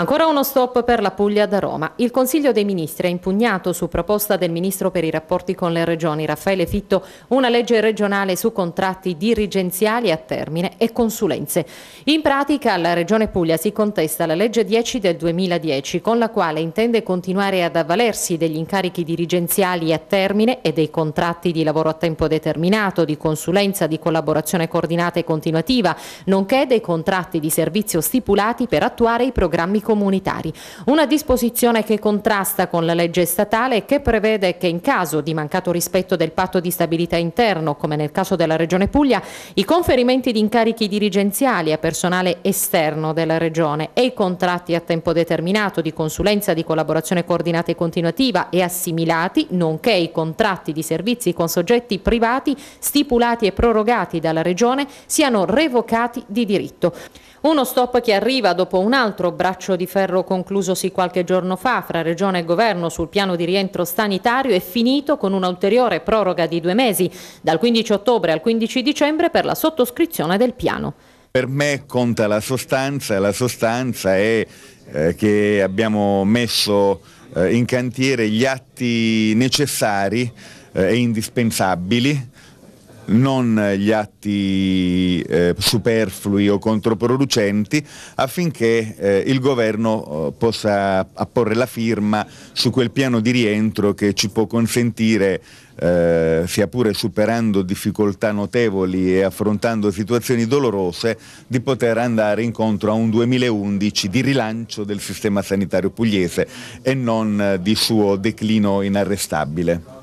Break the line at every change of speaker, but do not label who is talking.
Ancora uno stop per la Puglia da Roma. Il Consiglio dei Ministri ha impugnato su proposta del Ministro per i rapporti con le regioni Raffaele Fitto una legge regionale su contratti dirigenziali a termine e consulenze. In pratica la Regione Puglia si contesta la legge 10 del 2010 con la quale intende continuare ad avvalersi degli incarichi dirigenziali a termine e dei contratti di lavoro a tempo determinato, di consulenza, di collaborazione coordinata e continuativa, nonché dei contratti di servizio stipulati per attuare i programmi comunitari. Una disposizione che contrasta con la legge statale e che prevede che in caso di mancato rispetto del patto di stabilità interno, come nel caso della Regione Puglia, i conferimenti di incarichi dirigenziali a personale esterno della Regione e i contratti a tempo determinato di consulenza di collaborazione coordinata e continuativa e assimilati, nonché i contratti di servizi con soggetti privati stipulati e prorogati dalla Regione, siano revocati di diritto. Uno stop che arriva dopo un altro braccio bilancio di ferro conclusosi qualche giorno fa fra Regione e Governo sul piano di rientro sanitario è finito con un'ulteriore proroga di due mesi, dal 15 ottobre al 15 dicembre, per la sottoscrizione del piano.
Per me conta la sostanza, la sostanza è eh, che abbiamo messo eh, in cantiere gli atti necessari eh, e indispensabili non gli atti eh, superflui o controproducenti affinché eh, il governo eh, possa apporre la firma su quel piano di rientro che ci può consentire eh, sia pure superando difficoltà notevoli e affrontando situazioni dolorose, di poter andare incontro a un 2011 di rilancio del sistema sanitario pugliese e non eh, di suo declino inarrestabile.